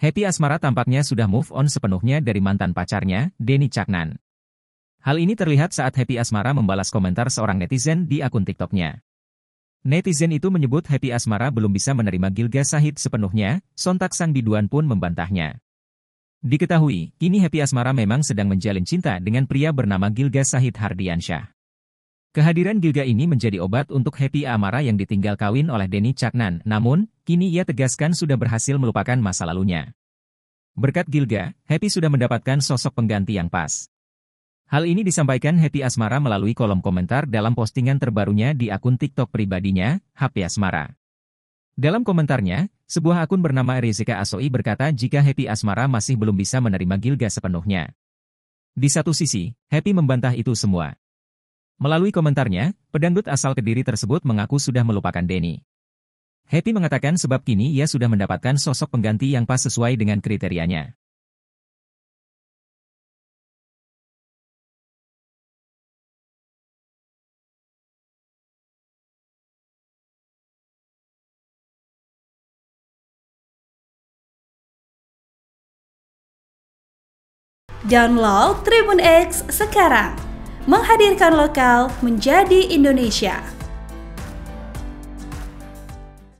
Happy Asmara tampaknya sudah move on sepenuhnya dari mantan pacarnya, Denny Caknan. Hal ini terlihat saat Happy Asmara membalas komentar seorang netizen di akun TikToknya. Netizen itu menyebut Happy Asmara belum bisa menerima Gilga Sahid sepenuhnya, sontak sang biduan pun membantahnya. Diketahui, kini Happy Asmara memang sedang menjalin cinta dengan pria bernama Gilga Sahid Hardiansyah. Kehadiran Gilga ini menjadi obat untuk Happy Amara yang ditinggal kawin oleh Denny Caknan, namun, Kini ia tegaskan sudah berhasil melupakan masa lalunya. Berkat Gilga, Happy sudah mendapatkan sosok pengganti yang pas. Hal ini disampaikan Happy Asmara melalui kolom komentar dalam postingan terbarunya di akun TikTok pribadinya, HP Asmara. Dalam komentarnya, sebuah akun bernama Rizika Asoi berkata jika Happy Asmara masih belum bisa menerima Gilga sepenuhnya. Di satu sisi, Happy membantah itu semua. Melalui komentarnya, pedangdut asal Kediri tersebut mengaku sudah melupakan Denny. Happy mengatakan sebab kini ia sudah mendapatkan sosok pengganti yang pas sesuai dengan kriterianya. Download Tribun X sekarang, menghadirkan lokal menjadi Indonesia.